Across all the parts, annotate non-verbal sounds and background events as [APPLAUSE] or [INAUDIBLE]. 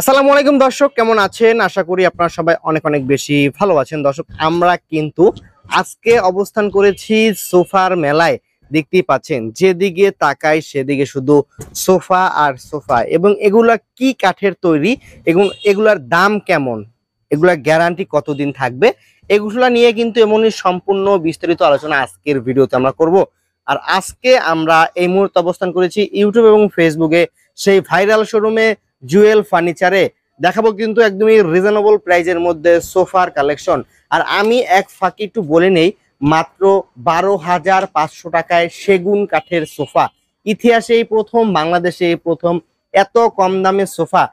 আসসালামু আলাইকুম দর্শক কেমন আছেন আশা করি আপনারা সবাই অনেক অনেক বেশি ভালো আছেন দর্শক আমরা কিন্তু আজকে অবস্থান করেছি সোফার মেলায় দেখতেই পাচ্ছেন যেদিকে তাকাই সেদিকে শুধু সোফা আর সোফা এবং এগুলা কি কাঠের তৈরি এবং এগুলার দাম কেমন এগুলা গ্যারান্টি কতদিন থাকবে এগুলা নিয়ে কিন্তু এমনই সম্পূর্ণ বিস্তারিত আলোচনা আজকের ভিডিওতে আমরা করব আর আজকে আমরা এই মুহূর্তে অবস্থান করেছি ইউটিউব এবং ফেসবুকে সেই ভাইরাল শোরুমে জুয়েল ফার্নিচারে দেখাবো কিন্তু একদমই রিজনেবল প্রাইজের মধ্যে সোফার কালেকশন আর আমি এক ফাঁকি একটু বলে নেই মাত্র বারো হাজার পাঁচশো টাকায় সেগুন কাঠের সোফা ইতিহাসে এই প্রথম বাংলাদেশে এই প্রথম এত কম দামে সোফা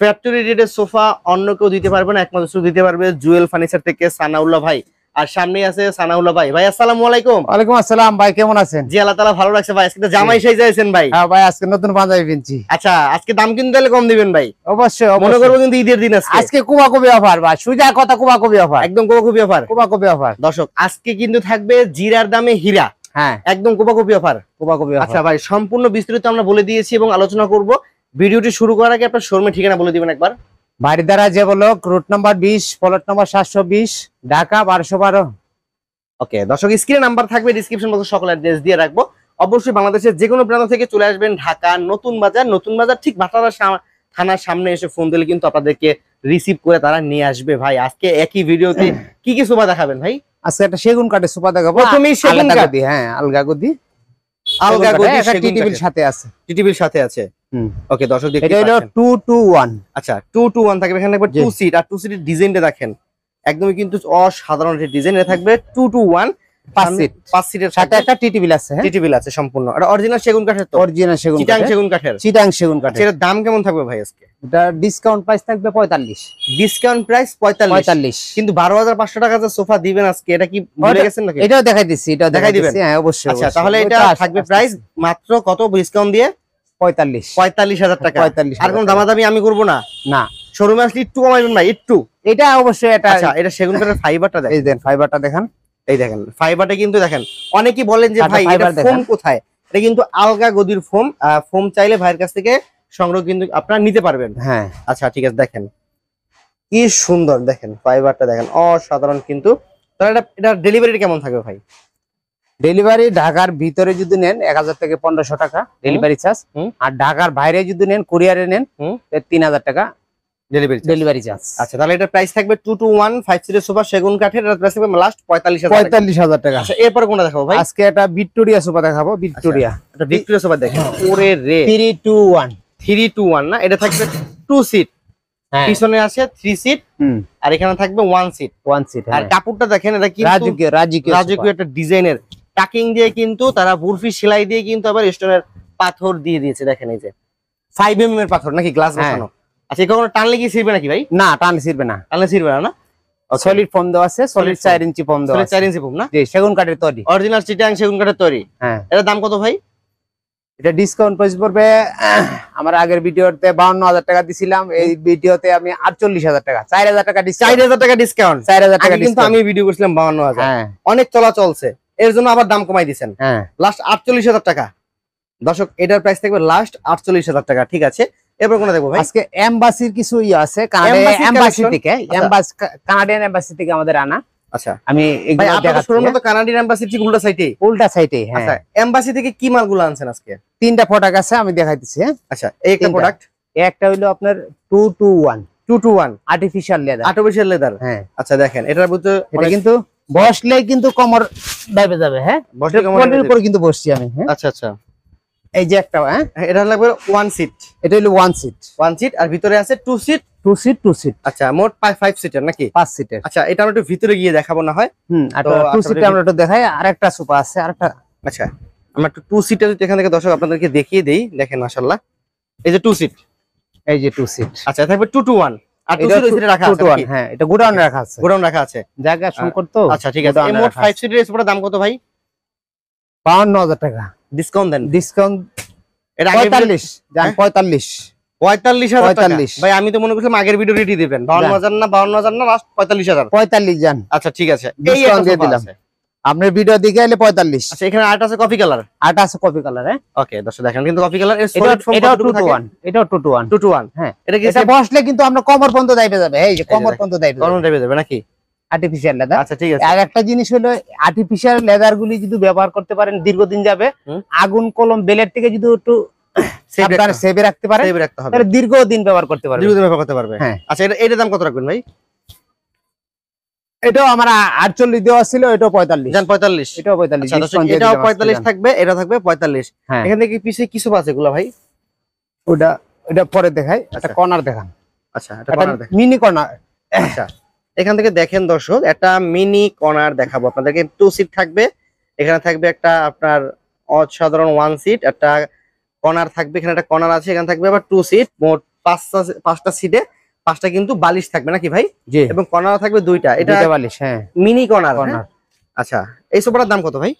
ফ্যাক্টরি রেটের সোফা অন্য কেউ দিতে পারবে না একমাত্র দিতে পারবে জুয়েল ফার্নিচার থেকে সানাউল্লা ভাই আর সামনে আছে সানাউল্লাহ ভাই ভাই আসসালাম আলাইকুম ওয়ালাইকুম আসসালাম ভাই কেমন আছেন জি আল্লাহ তালা ভালো লাগছে ভাই আজকে জামাই সাই যাইছেন ভাই হ্যাঁ ভাই আজকে নতুন পাঞ্জাবি পিনছি আচ্ছা আজকে দাম কিন্তু তাহলে কম দিবেন ভাই অবশ্যই মনে করবো কিন্তু ঈদের দিন আছে আজকে আজকে কবি অফার ভাই সুজা কথা কবি অফার একদম কবি অফার কবি অফার দর্শক আজকে কিন্তু থাকবে জিরার দামে হীরা হ্যাঁ একদম কোপাকপি অফার কোপাকপি অফার আচ্ছা ভাই সম্পূর্ণ বিস্তারিত আমরা বলে দিয়েছি এবং আলোচনা করব ভিডিওটি শুরু করার আগে আপনার শর্মে ঠিকানা বলে দিবেন একবার বাড়ি দ্বারা যে বলক রুট নাম্বার বিশ প্লট নাম্বার সাতশো বিশ ঢাকা বারোশো বারো ওকে দর্শক স্ক্রিনে নাম্বার থাকবে ডিসক্রিপশন বক্সে সকল অ্যাড্রেস দিয়ে রাখবো অবশ্যই বাংলাদেশের যে কোনো প্রান্ত থেকে চলে আসবেন ঢাকা নতুন বাজার নতুন বাজার ঠিক ভাটারা থানার সামনে এসে ফোন দিলে কিন্তু আপনাদেরকে রিসিভ করে তারা নিয়ে আসবে ভাই আজকে একই ভিডিওতে কি কি সোফা দেখাবেন ভাই আজকে একটা সেগুন কাঠের সোফা দেখাবো তুমি সেগুন কাঠ হ্যাঁ আলগা গদি আলগা গদি টিটিভির সাথে আছে টিটিভির সাথে আছে ওকে দর্শক দেখতে এটা 221 আচ্ছা 221 থাকবে এখানে একবার টু সিট আর টু সিটের ডিজাইনটা দেখেন একদমই কিন্তু অসাধারণ একটা ডিজাইন এটা থাকবে 221 পাঁচ সিট পাঁচ সিটের সাথে একটা টিটিবিল আছে টিটিবিল হ্যাঁ? আছে সম্পূর্ণ এটা অরিজিনাল সেগুন কাঠের তো অরিজিনাল সেগুন চিটাং সেগুন কাঠের চিটাং সেগুন আচ্ছা, কাঠের এর দাম কেমন থাকবে ভাই আজকে এটা ডিসকাউন্ট প্রাইস থাকবে 45 ডিসকাউন্ট প্রাইস 45 45 কিন্তু 12500 টাকা যে সোফা দিবেন আজকে এটা কি ভুলে গেছেন নাকি এটাও দেখাই দিচ্ছি এটাও দেখাই দিচ্ছি হ্যাঁ অবশ্যই আচ্ছা তাহলে এটা থাকবে প্রাইস মাত্র কত ডিসকাউন্ট দিয়ে পঁয়তাল্লিশ পঁয়তাল্লিশ হাজার টাকা পঁয়তাল্লিশ আমি করবো না না আসলে একটু একটু এটা অবশ্যই এটা আচ্ছা, এটা ফাইবারটা ফাইবারটা দেখেন দেখেন ফাইবারটা কিন্তু দেখেন অনেকেই বলেন যে আচ্ছা, ভাই ফোম কোথায় এটা কিন্তু আলগা গদির ফোম ফোম চাইলে ভাইয়ের কাছ থেকে সংগ্রহ কিন্তু আপনারা নিতে পারবেন হ্যাঁ আচ্ছা ঠিক আছে দেখেন কি সুন্দর দেখেন ফাইবারটা দেখেন অসাধারণ কিন্তু এটা এটা ডেলিভারি কেমন থাকবে ভাই ডেলিভারি ঢাকার ভিতরে যদি নেন এক হাজার থেকে পনেরোশো টাকা ডেলিভারি চার্জ আর ঢাকার বাইরে যদি নেন কুরিয়ারে নেন তিন হাজার টাকা ডেলিভারি ডেলিভারি চার্জ আচ্ছা তাহলে এটা প্রাইস থাকবে টু টু ওয়ান ফাইভ সেগুন কাঠের থাকবে লাস্ট পঁয়তাল্লিশ পঁয়তাল্লিশ হাজার টাকা আচ্ছা, এরপর দেখাবো আজকে ভিক্টোরিয়া দেখাবো ভিক্টোরিয়া আচ্ছা, ভিক্টোরিয়া হ্যাঁ। রে three two one three two one না এটা থাকবে টু সিট হ্যাঁ। পিছনে থ্রি সিট আর এখানে থাকবে ওয়ান সিট ওয়ান সিট আর হ্যাঁ। কাপড়টা দেখেন এটা কি রাজকীয় রাজকীয় রাজকীয় একটা ডিজাইনের টাকিং দিয়ে কিন্তু তারা বুরফি সেলাই দিয়ে কিন্তু আবার স্টোনের পাথর দিয়ে দিয়েছে দেখেন এই যে ফাইভ এম mm এর পাথর নাকি গ্লাস হ্যাঁ। বসানো আচ্ছা কখনো টানলে কি ছিড়বে নাকি ভাই না টানলে ছিড়বে না টানলে ছিড়বে না সলিড ফোম আছে সলিড চার ইঞ্চি ফোম চার ইঞ্চি না জি সেগুন কাঠের তৈরি অরিজিনাল চিটাং সেগুন কাঠের তৈরি হ্যাঁ এটার দাম কত ভাই এটা ডিসকাউন্ট প্রাইস পড়বে আমার আগের ভিডিওতে বাউন্ন হাজার টাকা দিছিলাম এই ভিডিওতে আমি আটচল্লিশ হাজার টাকা চার হাজার টাকা চার হাজার টাকা ডিসকাউন্ট চার হাজার টাকা কিন্তু আমি ভিডিও করছিলাম বাউন্ন হাজার হ্যাঁ। অনেক চলা চলছে এর জন্য আবার দাম কমাই দিচ্ছেন লাস্ট হ্যাঁ। আটচল্লিশ হাজার টাকা দর্শক এটার প্রাইস থাকবে লাস্ট আটচল্লিশ হাজার টাকা ঠিক আছে এরপর দেখবো আজকে এমবাসির কিছু ইয়ে আছে কানাডিয়ান আচ্ছা। আচ্ছা। আমি এমবাসি হ্যাঁ। হ্যাঁ। আচ্ছা, থেকে কি আনছেন আজকে তিনটা প্রোডাক্ট আছে আমি দেখাইতেছি আচ্ছা এই প্রোডাক্ট হইলো আপনার 221 আর্টিফিশিয়াল লেদার আর্টিফিশিয়াল লেদার হ্যাঁ আচ্ছা দেখেন এটার ভিতরে কিন্তু বসলে কিন্তু কমর দাবে যাবে হ্যাঁ বসলে কমরের উপর কিন্তু বসছি আমি হ্যাঁ আচ্ছা আচ্ছা এই যে একটা হ্যাঁ এটা লাগবে ওয়ান সিট এটা হলো ওয়ান সিট ওয়ান সিট আর ভিতরে আছে two seat two seat two seat আচ্ছা মোট ফাইভ সিটের নাকি পাঁচ সিটের আচ্ছা এটা আমরা একটু ভিতরে গিয়ে দেখাবো না হয় হুম আর টু সিটে আমরা একটু দেখাই আর একটা সোফা আছে আর একটা আচ্ছা আমরা একটু টু সিটের এখান থেকে দর্শক আপনাদেরকে দেখিয়ে দেই দেখেন মাশাআল্লাহ এই যে টু সিট এই যে টু সিট আচ্ছা থাকবে টু টু ওয়ান হ্যাঁ, আচ্ছা, হাজার টাকা ডিসকাউন্ট দেন ডিসকাউন্ট পঁয়তাল্লিশ হ্যাঁ? পঁয়তাল্লিশ পঁয়তাল্লিশ হাজার পঁয়তাল্লিশ ভাই আমি তো মনে করছিলাম আগের ভিডিও রেডি দিবেন বাউন্ন হাজার না বাউন্ন হাজার না লাস্ট পঁয়তাল্লিশ হাজার পঁয়তাল্লিশ যান আচ্ছা ঠিক আছে আপনার ভিডিও দিকে এলে পঁয়তাল্লিশ আচ্ছা এখানে আট আছে কফি কালার আট আছে কফি কালার ওকে দর্শক দেখেন কিন্তু coffee colour one two two one এটা কি বসলে কিন্তু আমরা কমর পর্যন্ত দাইবে যাবে এই যে কমর পর্যন্ত দাইবে কমর দাইবে যাবে নাকি আর্টিফিশিয়াল লেদার আচ্ছা ঠিক আছে আর একটা জিনিস আর্টিফিশিয়াল লেদার গুলি যদি ব্যবহার করতে পারেন দীর্ঘদিন যাবে আগুন কলম বেলের থেকে যদি একটু সেভে রাখতে পারে সেভে রাখতে হবে দীর্ঘদিন ব্যবহার করতে পারবে দীর্ঘদিন ব্যবহার করতে পারবে আচ্ছা এটা এটার দাম কত রাখবেন ভাই এটাও আমার আটচল্লিশ দেওয়া ছিল এটাও পঁয়তাল্লিশ পঁয়তাল্লিশ এটাও পঁয়তাল্লিশ আচ্ছা, এটাও পঁয়তাল্লিশ থাকবে এটা থাকবে পঁয়তাল্লিশ হ্যাঁ। এখান থেকে পিছিয়ে কিছু আছে গুলা ভাই ওটা এটা পরে দেখাই একটা কর্নার আচ্ছা। দেখান আচ্ছা মিনি কর্নার আচ্ছা এখান থেকে দেখেন দর্শক একটা মিনি কর্নার দেখাবো আপনাদেরকে টু সিট থাকবে এখানে থাকবে একটা আপনার অসাধারণ ওয়ান সিট একটা কর্নার থাকবে এখানে একটা কর্নার আছে এখানে থাকবে আবার টু সিট মোট পাঁচটা পাঁচটা সিটে পাঁচটা কিন্তু বালিশ থাকবে নাকি ভাই জি এবং কর্নার থাকবে দুইটা এটা বালিশ হ্যাঁ মিনি কর্নার হ্যাঁ? কর্নার আচ্ছা এই সোফাটার দাম কত ভাই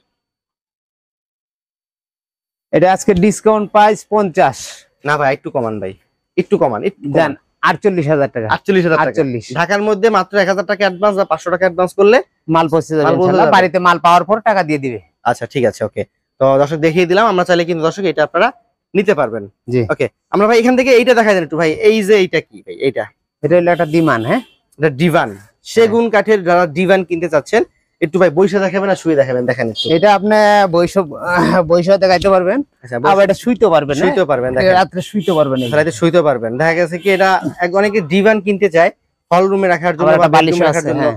এটা আজকে ডিসকাউন্ট প্রাইস 50 না ভাই একটু কমান ভাই একটু কমান একটু দেন 48000 টাকা 48000 টাকা 48 ঢাকার মধ্যে মাত্র 1000 টাকা অ্যাডভান্স বা 500 টাকা অ্যাডভান্স করলে মাল পৌঁছে যাবে ইনশাআল্লাহ বাড়িতে মাল পাওয়ার পর টাকা দিয়ে দিবে আচ্ছা ঠিক আছে ওকে তো দর্শক দেখিয়ে দিলাম আমরা চাইলে কিন্তু দর্শক এটা আপনারা নিতে পারবেন জি ওকে আমরা ভাই এখান থেকে এইটা দেখাই দেন একটু ভাই এই যে এইটা কি ভাই এইটা এটা হলো একটা ডিমান হ্যাঁ এটা ডিভান সেগুন হ্যাঁ। কাঠের যারা ডিভান কিনতে চাচ্ছেন একটু ভাই বৈশা দেখাবেন আর শুয়ে দেখাবেন দেখেন একটু এটা আপনি বৈশ বৈশ দেখাইতে পারবেন আচ্ছা, আবার এটা শুইতে পারবেন শুইতে হ্যাঁ? পারবেন রাত্রে শুইতে পারবেন রাতে শুইতে পারবেন দেখা গেছে কি এটা অনেকে ডিভান কিনতে চায় হল রুমে রাখার জন্য বা বালিশ রাখার জন্য হ্যাঁ।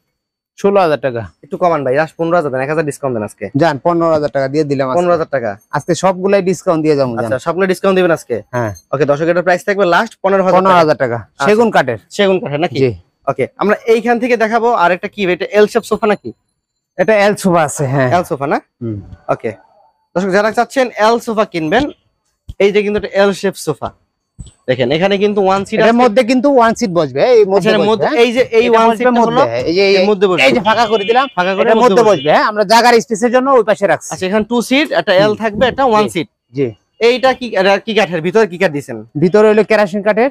ষোলো হাজার টাকা একটু কমান ভাই লাস্ট পনেরো হাজার এক হাজার ডিসকাউন্ট দেন আজকে যান পনেরো হাজার টাকা দিয়ে দিলাম পনেরো হাজার টাকা আজকে সবগুলাই ডিসকাউন্ট দিয়ে যাবো আচ্ছা, সবগুলো ডিসকাউন্ট দিবেন আজকে হ্যাঁ ওকে দর্শক এটার প্রাইস থাকবে লাস্ট পনেরো হাজার পনেরো হাজার টাকা আচ্ছা। সেগুন কাঠের সেগুন কাঠের নাকি ওকে আমরা এইখান থেকে দেখাবো আর একটা কি এটা এল শেপ সোফা নাকি এটা এল সোফা আছে হ্যাঁ এল সোফা না ওকে দর্শক যারা চাচ্ছেন এল সোফা কিনবেন এই যে কিন্তু একটা এল শেপ সোফা দেখেন এখানে কিন্তু ওয়ান সিট এর মধ্যে কিন্তু ওয়ান সিট বসবে এই মধ্যে হ্যাঁ? এই যে এই ওয়ান সিটের মধ্যে এই যে মধ্যে বসবে এই যে ফাঁকা করে দিলাম ফাঁকা করে এর মধ্যে বসবে হ্যাঁ আমরা জায়গার স্পেসের জন্য ওই পাশে রাখছি আচ্ছা এখানে টু সিট একটা এল থাকবে একটা ওয়ান সিট জি এইটা কি কি কাঠের ভিতরে কি কাঠ দিবেন ভিতরে হলো কাঠের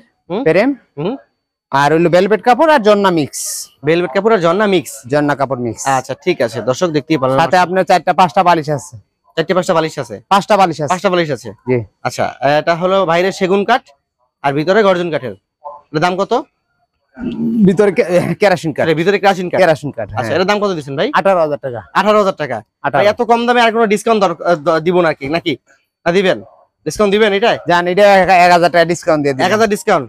আর হলো ভেলভেট কাপড় আর জন্না মিক্স ভেলভেট কাপড় আর জন্না মিক্স জন্না কাপড় মিক্স আচ্ছা ঠিক আছে দর্শক দেখতেই পারলাম সাথে আপনার চারটা পাঁচটা বালিশ আছে চারটা পাঁচটা বালিশ আছে পাঁচটা বালিশ আছে পাঁচটা বালিশ আছে জি আচ্ছা এটা হলো বাইরে সেগুন কাঠ আর ভিতরে গর্জন কাঠের দাম কত ভিতরে কেরাসিন আচ্ছা, ভিতরে কেরাসিন কেরাসিন কাঠ আচ্ছা, হ্যাঁ। দাম কত ভাই টাকা টাকা এত কম দামে আর কোনো ডিসকাউন্ট দিব নাকি না দিবেন ডিসকাউন্ট দিবেন এটা জান এটা টাকা ডিসকাউন্ট দিয়ে ডিসকাউন্ট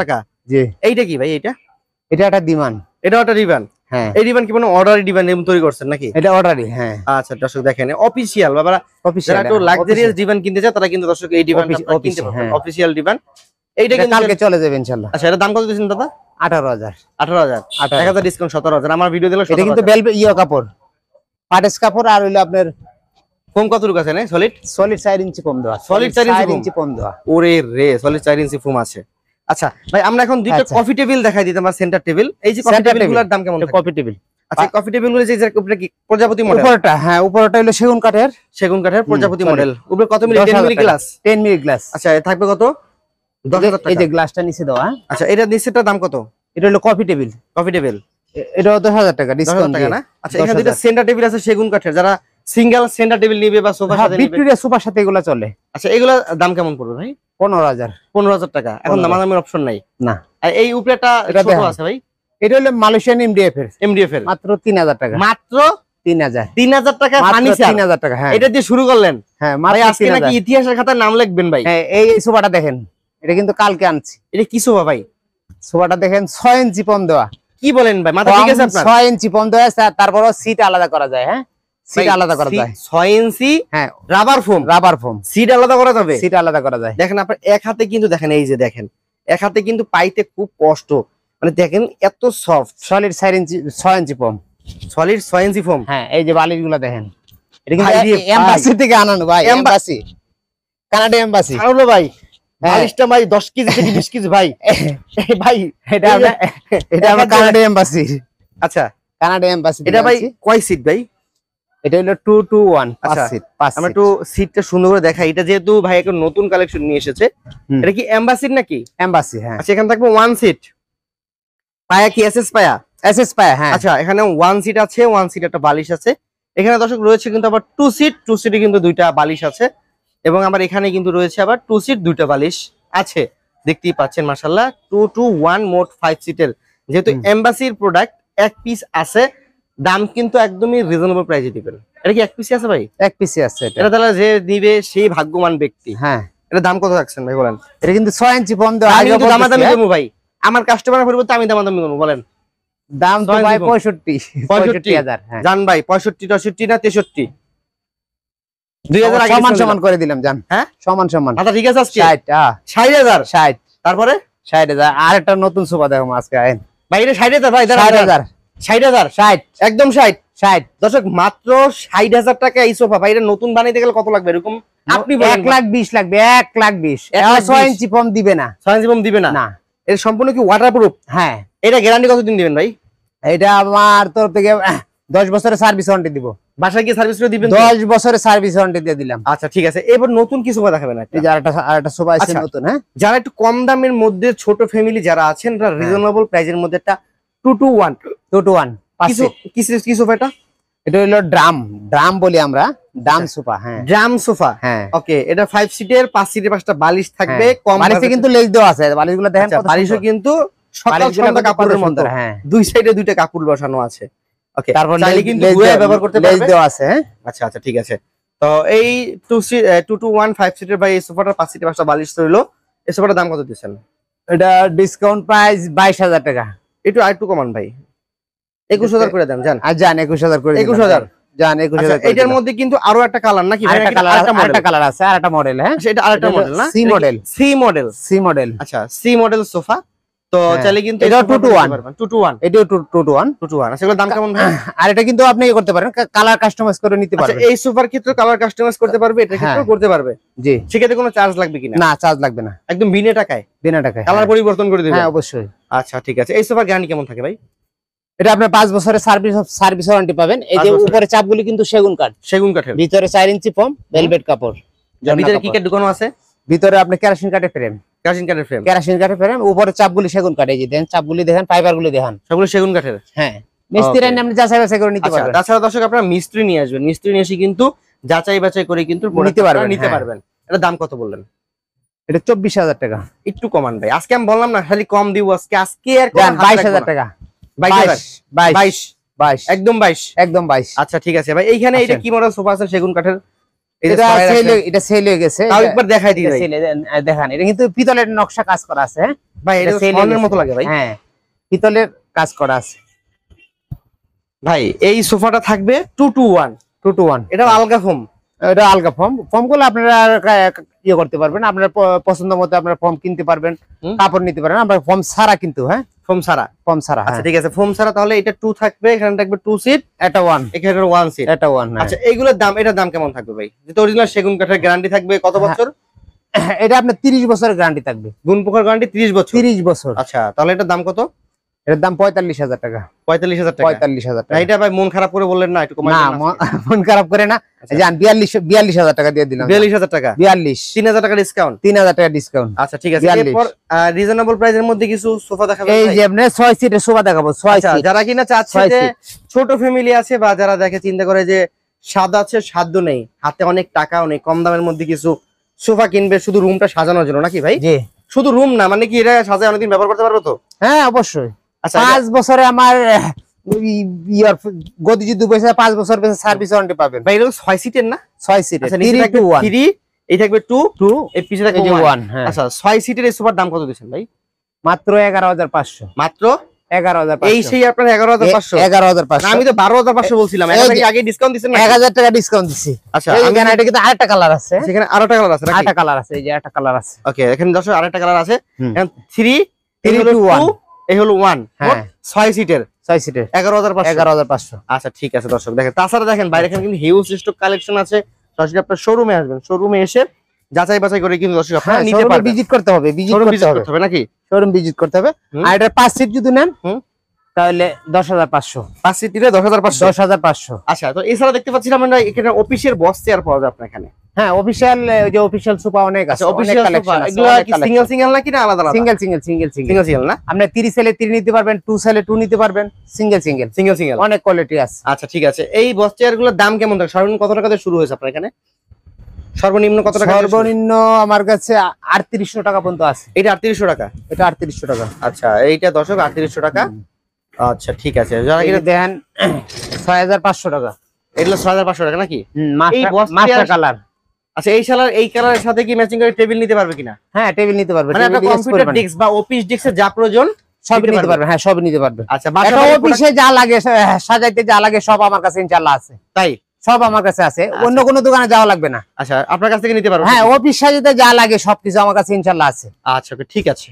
টাকা এইটা কি ভাই এটা এটা একটা ডিমান্ড এটা একটা হ্যাঁ রিবান কি অর্ডারি তৈরি করছেন নাকি এটা হ্যাঁ। আচ্ছা, দেখেন হ্যাঁ, তারা কিন্তু এই হ্যাঁ। আচ্ছা দাম কত দাদা ডিসকাউন্ট আমার ভিডিও কিন্তু বেলবে ইয়া কাপড় পাটেস কাপড় আর হইলো আপনার আছে না সলিড সলিড 4 ইঞ্চি কম দেওয়া সলিড চার ইঞ্চি কম দেওয়া ওরে রে সলিড চার ইঞ্চি ফোম আছে আচ্ছা ভাই আমরা এখন দুইটা কফি আচ্ছা। টেবিল দেখাই দিতাম আর সেন্টার টেবিল এই যে কফি টেবিলগুলোর দাম কেমন কফি টেবিল আচ্ছা কফি টেবিলগুলো যে উপরে কি প্রজাপতি মডেল উপরটা হ্যাঁ উপরটা হলো সেগুন কাঠের সেগুন কাঠের প্রজাপতি মডেল উপরে কত মিলি 10 মিলি গ্লাস 10 মিলি গ্লাস আচ্ছা থাকবে কত এই যে গ্লাসটা নিচে দেওয়া হ্যাঁ। আচ্ছা এটা নিচেটা দাম কত এটা হলো কফি টেবিল কফি টেবিল এটা 10000 টাকা ডিসকাউন্ট টাকা না আচ্ছা এখানে সেন্টার টেবিল আছে সেগুন কাঠের যারা সিঙ্গেল সেন্টার টেবিল নিবে বা সোফা হ্যাঁ, সাথে ভিক্টোরিয়া সোফার সাথে এগুলা চলে আচ্ছা এগুলা দাম কেমন পড়বে ভাই পনেরো হাজার পনেরো হাজার টাকা এখন অপশন নাই এই ভাই এটা হলো মালয়েশিয়ান মাত্র তিন হাজার টাকা মাত্র তিন হাজার তিন হাজার টাকা তিন হাজার টাকা হ্যাঁ। এটা দিয়ে শুরু করলেন হ্যাঁ ইতিহাসের খাতায় নাম লিখবেন ভাই হ্যাঁ, এই সোফাটা দেখেন এটা কিন্তু কালকে আনছি এটা কি সোফা ভাই সোফাটা দেখেন ছয় ইঞ্চি পম দেওয়া কি বলেন ভাই মাথা ছয় ইঞ্চি পম দেওয়া তারপরও সিট আলাদা করা যায় হ্যাঁ সিট আলাদা করা যায় ছয় ইঞ্চি হ্যাঁ rubber foam rubber foam seat আলাদা করা যাবে সিট আলাদা করা যায় দেখেন আপনার এক হাতে কিন্তু দেখেন এই যে দেখেন এক হাতে কিন্তু পাইতে খুব কষ্ট মানে দেখেন এত soft solid 4 inch 6 inch foam solid 6 inch foam হ্যাঁ এই যে বালিশগুলো দেখেন এটা কিন্তু এমবাসি থেকে আনানো ভাই এমবাসি কানাডা এমবাসি ভাই হ্যাঁ। বালিশটা ভাই ভাই [LAUGHS] ভাই এটা আমরা কানাডা এমবাসি আচ্ছা কানাডা এমবাসি এটা ভাই কয় সিট ভাই এটা হলো টু টু ওয়ান আমরা একটু সিটটা সুন্দর করে দেখাই এটা যেহেতু ভাই একটা নতুন কালেকশন নিয়ে এসেছে এটা কি এম্বাসির নাকি এম্বাসি হ্যাঁ আচ্ছা এখানে থাকবে ওয়ান সিট পায়া কি এসএস পায়া এসএস পায়া হ্যাঁ আচ্ছা এখানে ওয়ান সিট আছে ওয়ান সিট একটা বালিশ আছে এখানে দর্শক রয়েছে কিন্তু আবার টু সিট টু সিটে কিন্তু দুইটা বালিশ আছে এবং আমার এখানে কিন্তু রয়েছে আবার টু সিট দুইটা বালিশ আছে দেখতেই পাচ্ছেন মার্শাল্লাহ টু টু ওয়ান মোট ফাইভ সিটের যেহেতু এম্বাসির প্রোডাক্ট এক পিস আছে দাম কিন্তু একদমই রিজনেবল প্রাইসে দিবেন এটা কি এক পিসি আছে ভাই এক পিসি আছে এটা তাহলে যে নিবে সেই ভাগ্যবান ব্যক্তি হ্যাঁ এটা দাম কত রাখছেন ভাই বলেন এটা কিন্তু 6 ইঞ্চি ফোন দেওয়া আমি কিন্তু হ্যাঁ? ভাই আমার কাস্টমারের পরিবর্তে আমি দামাদামি করব বলেন দাম তো ভাই 65 65000 হ্যাঁ জান ভাই 65 না 63 2000 আগে সমান সমান করে দিলাম জান হ্যাঁ সমান সমান আচ্ছা ঠিক আছে আজকে 60 60000 60 তারপরে 60000 আর একটা নতুন সোফা দেখো আজকে আইন ভাই এটা 60000 ভাই 60000 এটা থেকে দশ বছরের দিব সার্ভিস দশ বছরের দিয়ে দিলাম আচ্ছা ঠিক আছে এবার নতুন আচ্ছা। হ্যাঁ? যারা একটু কম দামের মধ্যে ছোট ফ্যামিলি যারা আছেন তারা রিজনেবল হ্যাঁ। প্রাইজের মধ্যে একটা two two one two two one কি সোফা এটা ড্রাম ড্রাম বলি আমরা drum sofa drum sofa okay এটা ফাইভ সিটের পাঁচ সিটের পাঁচটা বালিশ হ্যাঁ। কিন্তু দেওয়া আছে আচ্ছা, হ্যাঁ। কাপড় বসানো আছে ওকে তারপর কিন্তু ব্যবহার করতে দেওয়া আছে হ্যাঁ আচ্ছা আচ্ছা ঠিক আছে তো এই টু টু ওয়ান ফাইভ সিটের এই সোফাটার পাঁচ পাঁচটা বালিশ দাম কত এটা ডিসকাউন্ট প্রাইস বাইশ হাজার টাকা একটু আরেকটু কমান ভাই একুশ হাজার করে দেন জান আর জান একুশ হাজার করে একুশ হাজার একুশ হাজার আচ্ছা, এটার মধ্যে কিন্তু আরো একটা কালার কালার আছে আরেকটা মডেল হ্যাঁ আরেকটা মডেল না C model C model C model আচ্ছা সি মডেল সোফা অবশ্যই আচ্ছা ঠিক আছে এই সুপার গ্যারান্টি কেমন থাকে ভাই এটা আপনার পাঁচ বছরের সার্ভিস সার্ভিস পাবেন এই যে উপরে গুলি কিন্তু সেগুন কাঠ সেগুন কাঠের ভিতরে চার ইঞ্চি ভেলভেট কাপড় ভিতরে কি কাঠ দোকান আছে ভিতরে আপনি কেরোসিন কাঠের ফ্রেম সেগুন দেখেন দেখেন সেগুন কাঠের হ্যাঁ মিস্ত্রি করে নিতে আচ্ছা, তাছাড়া আপনারা মিস্ত্রি নিয়ে আসবেন মিস্ত্রি নিয়ে কিন্তু যাচাই করে কিন্তু নিতে পারবেন হ্যাঁ। দাম কত বললেন এটা চব্বিশ হাজার টাকা একটু কমান ভাই আজকে আমি বললাম না খালি কম আজকে বাইশ হাজার টাকা ঠিক আছে ভাই এইখানে আচ্ছা। এটা কি মডেল সোফা আছে সেগুন কাঠের পিতলের নকশা কাজ করা আছে হ্যাঁ? হ্যাঁ, পিতলের কাজ করা আছে ভাই এই সোফাটা থাকবে এটা আলগা এটা আলগা ফর্ম ফর্ম গুলো আপনারা ইয়ে করতে পারবেন আপনার পছন্দ মতো আপনার ফর্ম কিনতে পারবেন কাপড় নিতে পারবেন আপনার ফর্ম ছাড়া কিন্তু হ্যাঁ ফোম ছাড়া ফোম ছাড়া আচ্ছা, হ্যাঁ। ফোম ছাড়া তাহলে এটা 2 থাকবে এখানে থাকবে 2 সিট এটা 1 এখানে সিট এটা 1 হ্যাঁ। আচ্ছা এইগুলোর দাম এটার দাম কেমন থাকবে ভাই যেটা সেগুন কাঠের গ্যারান্টি থাকবে কত হ্যাঁ। বছর [COUGHS] এটা আপনার 30 বছর গ্যারান্টি থাকবে গুণপোকার গ্যারান্টি 30 বছর 30 বছর আচ্ছা তাহলে এটার দাম কত এর দাম পঁয়তাল্লিশ হাজার টাকা পঁয়তাল্লিশ হাজার টাকা পঁয়তাল্লিশ হাজার টাকা এটা ভাই মন খারাপ করে বললেন না একটু না মন খারাপ করে না আচ্ছা। যান বিয়াল্লিশ বিয়াল্লিশ হাজার টাকা দিয়ে দিন বিয়াল্লিশ হাজার টাকা বিয়াল্লিশ তিন হাজার টাকা ডিসকাউন্ট তিন হাজার টাকা ডিসকাউন্ট আচ্ছা ঠিক আছে এরপর রিজনেবল প্রাইসের মধ্যে কিছু সোফা দেখাবো এই যে আপনি ছয় সিটের সোফা দেখাবো ছয় সিট আচ্ছা, যারা কিনা চাচ্ছে যে ছোট ফ্যামিলি আছে বা যারা দেখে চিন্তা করে যে স্বাদ আছে সাধ্য নেই হাতে অনেক টাকাও নেই কম দামের মধ্যে কিছু সোফা কিনবে শুধু রুমটা সাজানোর জন্য নাকি ভাই শুধু রুম না মানে কি এটা সাজায় অনেকদিন ব্যবহার করতে পারবে তো হ্যাঁ অবশ্যই আচ্ছা, পাঁচ বছরে আমার ইয়ার গদি যদি বেঁচে পাঁচ বছর বেঁচে সার্ভিস ওয়ারেন্টি পাবেন ভাই এরকম ছয় সিটের না ছয় সিটের আচ্ছা, থ্রি এই থাকবে টু টু এর পিছনে থাকবে ওয়ান হ্যাঁ। আচ্ছা ছয় সিটের এই সুপার দাম কত দিচ্ছেন ভাই মাত্র এগারো হাজার পাঁচশো মাত্র এগারো হাজার পাঁচশো এগারো হাজার পাঁচশো আমি তো বারো হাজার পাঁচশো বলছিলাম আগে ডিসকাউন্ট দিচ্ছেন এক হাজার টাকা ডিসকাউন্ট দিচ্ছি আচ্ছা কিন্তু আরেকটা কালার আছে সেখানে আরেকটা কালার আছে আরেকটা কালার আছে এই কালার আছে ওকে এখানে দর্শক আরেকটা কালার আছে থ্রি থ্রি টু ওয়ান এই হলো ওয়ান হ্যাঁ। ছয় সিটের ছয় সিটের এগারো হাজার এগারো হাজার পাঁচশো আচ্ছা ঠিক আছে দর্শক দেখেন তাছাড়া দেখেন বাইরে কিন্তু কালেকশন আছে আপনার আসবেন এসে যাচাই বাছাই করে কিন্তু দর্শক ভিজিট হ্যাঁ, করতে হবে নাকি শোরুম ভিজিট করতে হবে এটা পাঁচ সিট যদি নেন তাহলে দশ হাজার পাঁচশো পাঁচ সিটিতে দশ হাজার পাঁচশো দশ হাজার পাঁচশো আচ্ছা তো এছাড়া দেখতে পাচ্ছি আমরা এখানে অফিসের বস চেয়ার পাওয়া যায় আপনার এখানে হ্যাঁ অফিসিয়াল যে অফিসিয়াল সোফা অনেক আচ্ছা, আছে অফিসিয়াল সোফা এগুলো সিঙ্গেল সিঙ্গেল নাকি না আলাদা আলাদা single single single single single না আপনি 30 সেলে 3 নিতে পারবেন 2 সেলে 2 নিতে পারবেন সিঙ্গেল সিঙ্গেল সিঙ্গেল সিঙ্গেল অনেক কোয়ালিটি আছে আচ্ছা ঠিক আছে এই বস চেয়ারগুলোর দাম কেমন থাকে সর্বনিম্ন কত টাকা থেকে শুরু হয়েছে আপনার এখানে সর্বনিম্ন কত টাকা সর্বনিম্ন আমার কাছে আটত্রিশশো টাকা পর্যন্ত আছে এটা আটত্রিশশো টাকা এটা আটত্রিশশো টাকা আচ্ছা এইটা দর্শক আটত্রিশশো টাকা আচ্ছা ঠিক আছে যারা কিনে দেন 6500 টাকা এগুলো 6500 টাকা নাকি মাস্টার কালার আচ্ছা এই শালার এই কালারের সাথে কি ম্যাচিং করে টেবিল নিতে পারবে কিনা হ্যাঁ টেবিল নিতে পারবে মানে আপনার কম্পিউটার ডেস্ক বা অফিস ডেস্কে যা প্রয়োজন সবই নিতে পারবে হ্যাঁ সবই নিতে পারবে আচ্ছা এটা অফিসে যা লাগে হ্যাঁ, সাজাইতে যা লাগে সব আমার কাছে ইনশাআল্লাহ আছে তাই সব আমার কাছে আছে আচ্ছা। অন্য কোনো দোকানে যাওয়া লাগবে না আচ্ছা আপনার কাছ থেকে নিতে পারবো হ্যাঁ অফিস সাজাতে যা লাগে সবকিছু আমার কাছে ইনশাআল্লাহ আছে আচ্ছা ঠিক আছে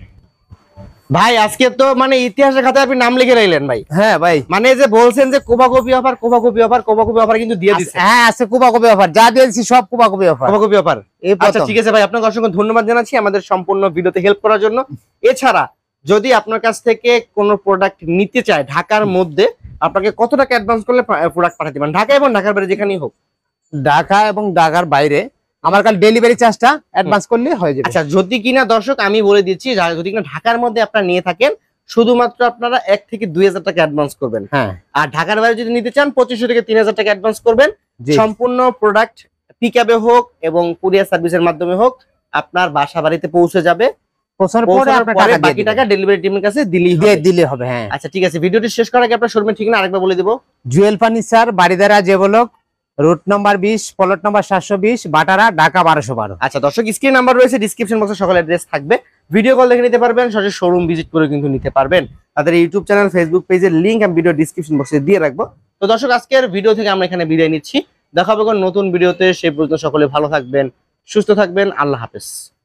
ভাই আজকে তো মানে ইতিহাসের খাতে আপনি নাম লিখে রাখলেন ভাই হ্যাঁ ভাই মানে যে বলছেন যে কোপাকপি অফার কোবাকপি অফার কোপাকপি অফার কিন্তু দিয়ে দিচ্ছে হ্যাঁ আছে কোপাকপি অফার যা দিয়েছি সব কোপাকপি অফার কোপাকপি অফার আচ্ছা ঠিক আছে ভাই আপনাকে অসংখ্য ধন্যবাদ জানাচ্ছি আমাদের সম্পূর্ণ ভিডিওতে হেল্প করার জন্য এছাড়া যদি আপনার কাছ থেকে কোনো প্রোডাক্ট নিতে চায় ঢাকার মধ্যে আপনাকে কত টাকা অ্যাডভান্স করলে প্রোডাক্ট পাঠাতে পারেন ঢাকা এবং ঢাকার বাইরে যেখানেই হোক ঢাকা এবং ঢাকার বাইরে আমার কাল ডেলিভারি চার্জটা অ্যাডভান্স করলে হয়ে যাবে আচ্ছা যদি কিনা দর্শক আমি বলে দিচ্ছি যদি কিনা ঢাকার মধ্যে আপনারা নিয়ে থাকেন শুধুমাত্র আপনারা এক থেকে দুই হাজার টাকা অ্যাডভান্স করবেন হ্যাঁ আর ঢাকার বাইরে যদি নিতে চান পঁচিশশো থেকে তিন হাজার টাকা অ্যাডভান্স করবেন সম্পূর্ণ প্রোডাক্ট পিক আপে হোক এবং কুরিয়ার সার্ভিসের মাধ্যমে হোক আপনার বাসা বাড়িতে পৌঁছে যাবে বাকি টাকা ডেলিভারি টিমের কাছে দিলেই দিলে হবে হ্যাঁ আচ্ছা ঠিক আছে ভিডিওটি শেষ করার আগে আপনার ঠিক না আরেকবার বলে দেবো জুয়েল ফার্নিচার বাড়িদারা যে বলক রুট নাম্বার বিশ প্লট নাম্বার সাতশো বিশ বাটারা ঢাকা বারোশো বারো আচ্ছা দর্শক স্ক্রিন নাম্বার রয়েছে ডিসক্রিপশন বক্সে সকল অ্যাড্রেস থাকবে ভিডিও কল দেখে নিতে পারবেন সরাসরি শোরুম ভিজিট করে কিন্তু নিতে পারবেন তাদের ইউটিউব চ্যানেল ফেসবুক পেজের লিঙ্ক আমি ভিডিও ডিসক্রিপশন বক্সে দিয়ে রাখবো তো দর্শক আজকের ভিডিও থেকে আমরা এখানে বিদায় নিচ্ছি দেখা হবে নতুন ভিডিওতে সেই পর্যন্ত সকলে ভালো থাকবেন সুস্থ থাকবেন আল্লাহ হাফেজ